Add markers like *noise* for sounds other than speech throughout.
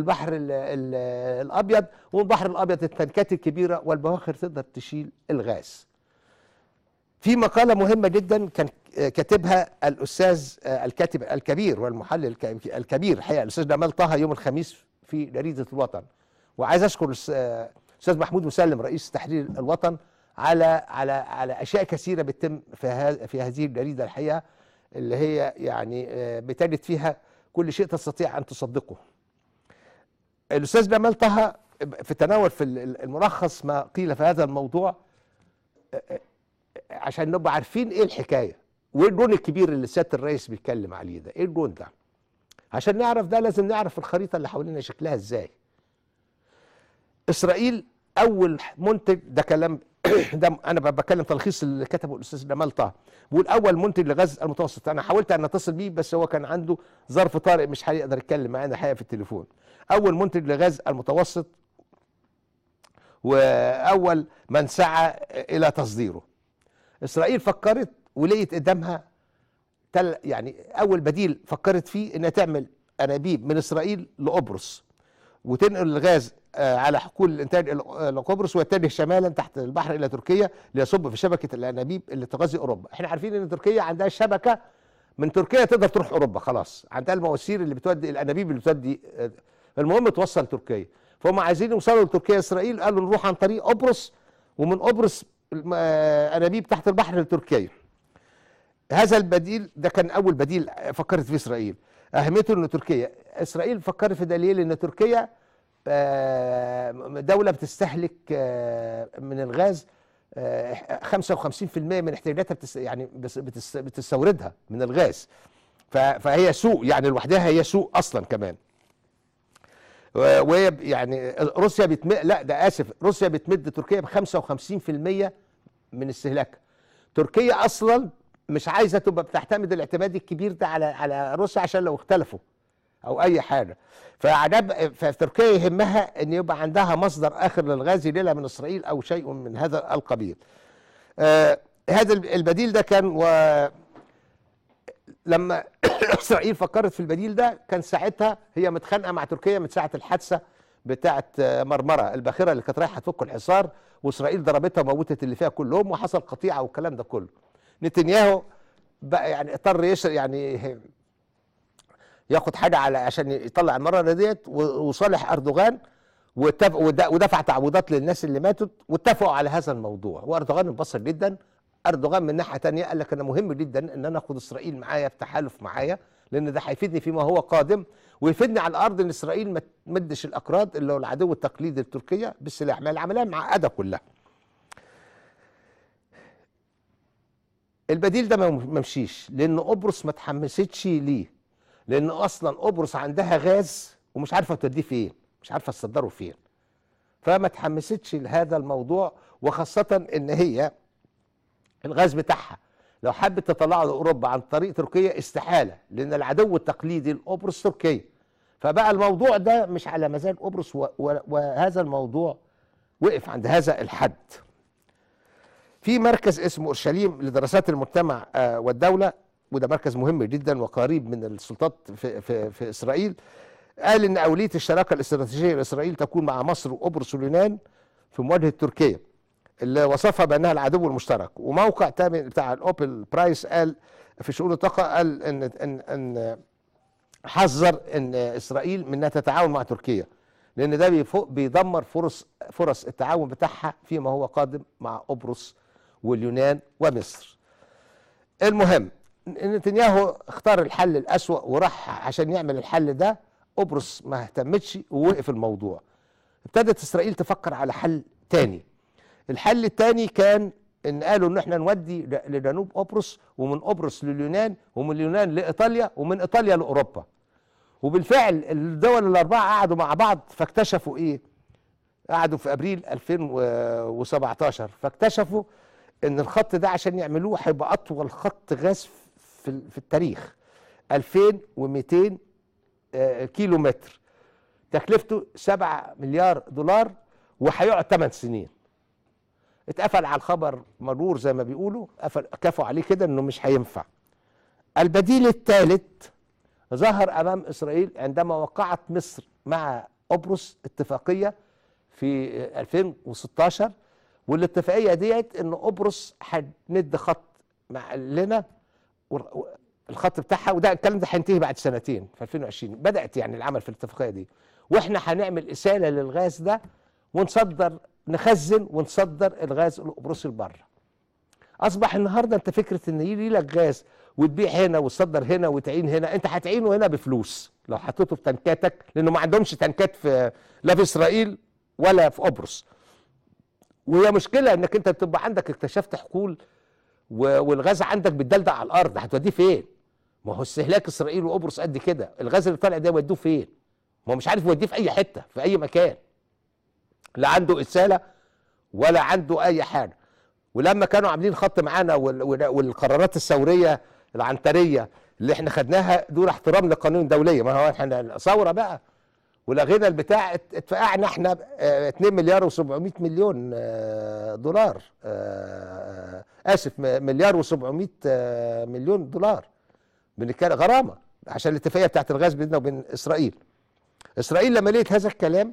البحر الـ الـ الابيض والبحر الابيض التنكات الكبيره والبواخر تقدر تشيل الغاز. في مقاله مهمه جدا كان كاتبها الاستاذ آه، الكاتب الكبير والمحلل الكبير الحقيقه الاستاذ جمال طه يوم الخميس في جريده الوطن. وعايز اشكر الاستاذ آه، محمود مسلم رئيس تحرير الوطن على على على اشياء كثيره بتتم في في هذه الجريده الحقيقه اللي هي يعني آه، بتجد فيها كل شيء تستطيع ان تصدقه الاستاذ جمال طه في التناول في الملخص ما قيل في هذا الموضوع عشان نبقى عارفين ايه الحكايه وايه الجون الكبير اللي سياده الرئيس بيتكلم عليه ده ايه الجون ده عشان نعرف ده لازم نعرف الخريطه اللي حوالينا شكلها ازاي اسرائيل اول منتج ده كلام *coughs* ده انا بتكلم تلخيص اللي كتبه الاستاذ جمال طه بيقول اول منتج لغاز المتوسط انا حاولت ان اتصل بيه بس هو كان عنده ظرف طارئ مش هيقدر يتكلم معانا الحقيقه في التليفون اول منتج لغاز المتوسط واول من سعى الى تصديره اسرائيل فكرت ولقيت قدامها تل يعني اول بديل فكرت فيه انها تعمل انابيب من اسرائيل لقبرص وتنقل الغاز آه، على حقول الانتاج الى قبرص ويتجه شمالا تحت البحر الى تركيا ليصب في شبكه الانابيب اللي تغذي اوروبا احنا عارفين ان تركيا عندها شبكه من تركيا تقدر تروح اوروبا خلاص عندها المواسير اللي بتودي الانابيب اللي بتودي آه، المهم توصل تركيا فهم عايزين يوصلوا لتركيا اسرائيل قالوا نروح عن طريق قبرص ومن قبرص آه، انابيب تحت البحر لتركيا هذا البديل ده كان اول بديل فكرت فيه اسرائيل اهميته ان تركيا اسرائيل فكرت في دليل ان تركيا آه، دولة بتستهلك آه، من الغاز 55% آه، من احتياجاتها بتس يعني بتس بتستوردها من الغاز فهي سوق يعني لوحدها هي سوق اصلا كمان وهي يعني روسيا بتم لا ده اسف روسيا بتمد تركيا ب 55% من استهلاكها تركيا اصلا مش عايزه تبقى بتعتمد الاعتماد الكبير ده على على روسيا عشان لو اختلفوا او اي حاجه فعجب فتركيا يهمها ان يبقى عندها مصدر اخر للغاز يجي من اسرائيل او شيء من هذا القبيل آه هذا البديل ده كان و لما *coughs* اسرائيل فكرت في البديل ده كان ساعتها هي متخانقه مع تركيا من ساعه الحادثه بتاعه مرمره الباخره اللي كانت رايحه تفك الحصار واسرائيل ضربتها وموتت اللي فيها كلهم وحصل قطيعه والكلام ده كله نتنياهو بقى يعني اضطر يعني ياخد حاجه على عشان يطلع المراره ديت وصالح اردوغان ودفع تعويضات للناس اللي ماتت واتفقوا على هذا الموضوع واردوغان انبسط جدا اردوغان من ناحيه ثانيه قال لك انا مهم جدا ان انا اخد اسرائيل معايا في تحالف معايا لان ده هيفيدني فيما هو قادم ويفيدني على الارض ان اسرائيل ما تمدش الاكراد اللي هو العدو التقليدي لتركيا بالسلاح ما العمليه معقده كلها البديل ده ما ممشيش لان قبرص ما تحمستش ليه لان اصلا قبرص عندها غاز ومش عارفه توديه فين مش عارفه تصدره فين فما تحمستش لهذا الموضوع وخاصه ان هي الغاز بتاعها لو حبت تطلعه لاوروبا عن طريق تركيا استحاله لان العدو التقليدي لقبرص تركيا فبقى الموضوع ده مش على مزاج قبرص وهذا الموضوع وقف عند هذا الحد في مركز اسمه اورشليم لدراسات المجتمع آه، والدوله وده مركز مهم جدا وقريب من السلطات في, في, في إسرائيل قال إن أولية الشراكة الاستراتيجية لإسرائيل تكون مع مصر وقبرص واليونان في مواجهة تركيا اللي وصفها بأنها العدو المشترك وموقع تامن بتاع الأوبل برايس قال في شؤون الطاقة قال إن إن إن حذر إن إسرائيل من إنها تتعاون مع تركيا لأن ده بيدمر فرص فرص التعاون بتاعها فيما هو قادم مع قبرص واليونان ومصر المهم نتنياهو اختار الحل الأسوأ وراح عشان يعمل الحل ده قبرص ما اهتمتش ووقف الموضوع ابتدت إسرائيل تفكر على حل تاني الحل التاني كان ان قالوا ان احنا نودي لجنوب قبرص ومن قبرص لليونان ومن اليونان لايطاليا ومن ايطاليا لاوروبا وبالفعل الدول الاربعه قعدوا مع بعض فاكتشفوا ايه قعدوا في ابريل 2017 فاكتشفوا ان الخط ده عشان يعملوه هيبقى اطول خط غزف في في التاريخ 2200 كيلو متر تكلفته 7 مليار دولار وهيقعد 8 سنين اتقفل على الخبر مرور زي ما بيقولوا قفل كفوا عليه كده انه مش هينفع البديل الثالث ظهر امام اسرائيل عندما وقعت مصر مع قبرص اتفاقيه في 2016 والاتفاقيه ديت ان قبرص هتند خط مع لنا الخط بتاعها وده الكلام ده هينتهي بعد سنتين في 2020 بدات يعني العمل في الاتفاقيه دي واحنا هنعمل اساله للغاز ده ونصدر نخزن ونصدر الغاز القبرصي لبره اصبح النهارده انت فكره ان يجي لك غاز وتبيع هنا وتصدر هنا وتعين هنا انت هتعينه هنا بفلوس لو حطيته في تنكاتك لانه ما عندهمش تنكات في لا في اسرائيل ولا في قبرص وهي مشكله انك انت بتبقى عندك اكتشفت حقول والغاز عندك بتدلدع على الارض هتوديه فين؟ ما هو استهلاك اسرائيل وقبرص قد كده الغاز اللي طالع ده يودوه فين؟ ما هو مش عارف يوديه في اي حته في اي مكان لا عنده اساله ولا عنده اي حاجه ولما كانوا عاملين خط معانا والقرارات الثوريه العنتريه اللي احنا خدناها دول احترام لقانون دوليه ما هو احنا ثوره بقى ولغينا البتاع اتفقعنا احنا 2 آه، مليار و700 آه، آه، مليون دولار اسف مليار و700 مليون دولار من غرامه عشان الاتفاقيه بتاعت الغاز بيننا وبين اسرائيل اسرائيل لما لقيت هذا الكلام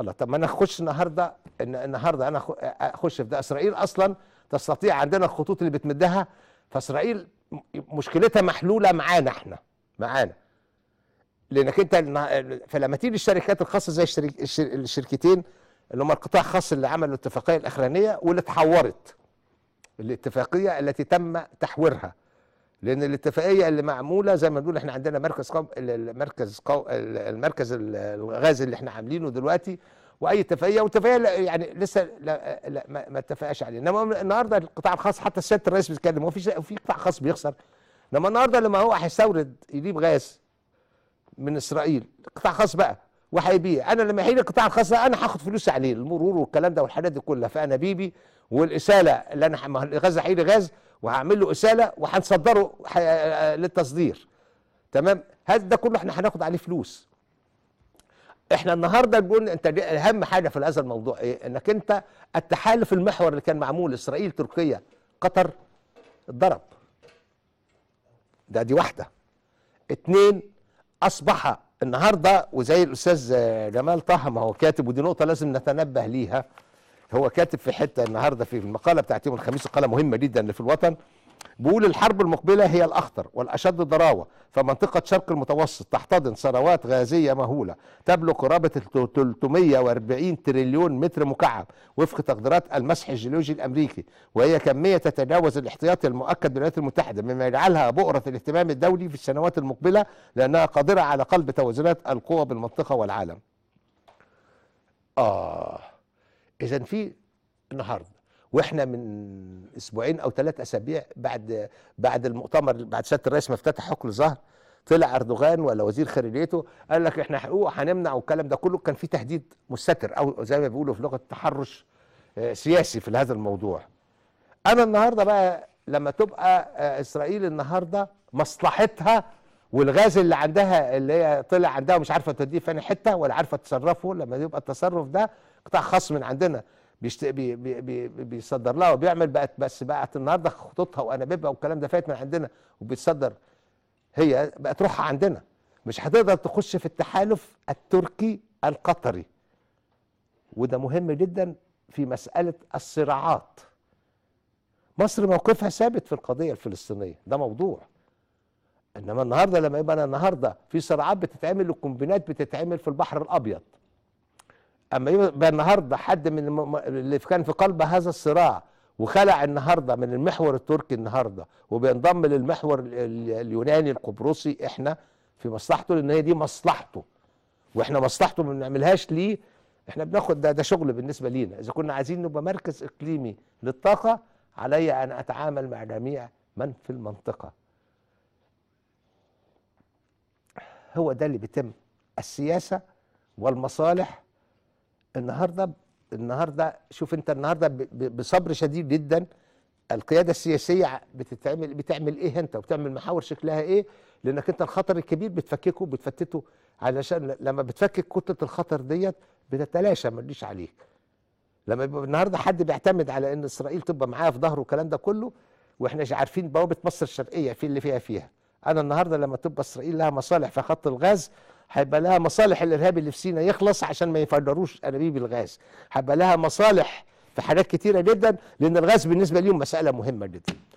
الله طب ما انا اخش النهارده النهارده انا اخش في ده اسرائيل اصلا تستطيع عندنا الخطوط اللي بتمدها فاسرائيل مشكلتها محلوله معانا احنا معانا لانك انت فلما تيجي الشركات الخاصه زي الشركتين اللي هم القطاع الخاص اللي عملوا الاتفاقيه الاخرانيه واللي اتحورت الاتفاقيه التي تم تحويرها لان الاتفاقيه اللي معموله زي ما نقول احنا عندنا مركز قو... المركز قو... المركز الغاز اللي احنا عاملينه دلوقتي واي اتفاقيه واتفاقيه يعني لسه لا, لا ما اتفقناش عليه انما النهارده القطاع الخاص حتى السيد الرئيس بيتكلم هو في قطاع خاص بيخسر انما النهارده لما هو هيستورد يجيب غاز من اسرائيل قطاع خاص بقى وهيبيع انا لما يحيل القطاع الخاص انا هاخد فلوس عليه المرور والكلام ده والحاجات دي كلها فانا بيبي والاساله اللي انا غاز هيلي غاز وهعمل له اساله وهنصدره آه، للتصدير تمام هذا ده كله احنا هناخد عليه فلوس احنا النهارده نقول انت اهم حاجه في هذا الموضوع ايه انك انت التحالف المحور اللي كان معمول اسرائيل تركيا قطر اتضرب ده دي واحده اتنين اصبح النهارده وزي الاستاذ جمال طه ما هو كاتب ودي نقطه لازم نتنبه ليها هو كاتب في حته النهارده في المقاله بتاعت يوم الخميس قاله مهمه جدا في الوطن بيقول الحرب المقبلة هي الأخطر والأشد ضراوة فمنطقة شرق المتوسط تحتضن ثروات غازية مهولة تبلغ قرابة 340 تريليون متر مكعب وفق تقديرات المسح الجيولوجي الأمريكي وهي كمية تتجاوز الاحتياطي المؤكد للولايات المتحدة مما يجعلها بؤرة الاهتمام الدولي في السنوات المقبلة لأنها قادرة على قلب توازنات القوى بالمنطقة والعالم آه إذا في النهارده واحنا من اسبوعين او ثلاث اسابيع بعد بعد المؤتمر بعد سياده الرئيس ما افتتح حقل زهر طلع اردوغان ولا وزير خارجيته قال لك احنا حقوق هنمنع والكلام ده كله كان في تهديد مستتر او زي ما بيقولوا في لغه تحرش آه، سياسي في هذا الموضوع انا النهارده بقى لما تبقى آه، اسرائيل النهارده مصلحتها والغاز اللي عندها اللي هي طلع عندها ومش عارفه توديه في حته ولا عارفه تصرفه لما يبقى التصرف ده قطاع خاص من عندنا بيشت... بي... بي... بيصدر لها وبيعمل بقت بس بقت النهارده خطوطها وانابيبها والكلام ده فات من عندنا وبيتصدر هي بقت روحها عندنا مش هتقدر تخش في التحالف التركي القطري وده مهم جدا في مساله الصراعات مصر موقفها ثابت في القضيه الفلسطينيه ده موضوع انما النهارده لما يبقى انا النهارده في صراعات بتتعمل وكومبينات بتتعمل في البحر الابيض اما يبقى النهارده حد من الم... اللي كان في قلب هذا الصراع وخلع النهارده من المحور التركي النهارده وبينضم للمحور اليوناني القبرصي احنا في مصلحته لان هي دي مصلحته واحنا مصلحته ما بنعملهاش ليه احنا بناخد ده, ده شغل بالنسبه لينا اذا كنا عايزين نبقى مركز اقليمي للطاقه علي ان اتعامل مع جميع من في المنطقه هو ده اللي بيتم السياسه والمصالح النهارده النهارده شوف انت النهارده بصبر شديد جدا القياده السياسيه بتتعمل بتعمل ايه انت وبتعمل محاور شكلها ايه لانك انت الخطر الكبير بتفككه وبتفتته علشان لما بتفكك كتله الخطر ديت بتتلاشى ما تجيش عليك لما النهارده حد بيعتمد على ان اسرائيل تبقى معاه في ظهره والكلام ده كله واحنا عارفين بوابه مصر الشرقيه في اللي فيها فيها انا النهارده لما تبقى اسرائيل لها مصالح في خط الغاز هيبقى لها مصالح الارهاب اللي في سينا يخلص عشان ما يفجروش انابيب الغاز هيبقى لها مصالح في حاجات كتيره جدا لان الغاز بالنسبه ليهم مساله مهمه جدا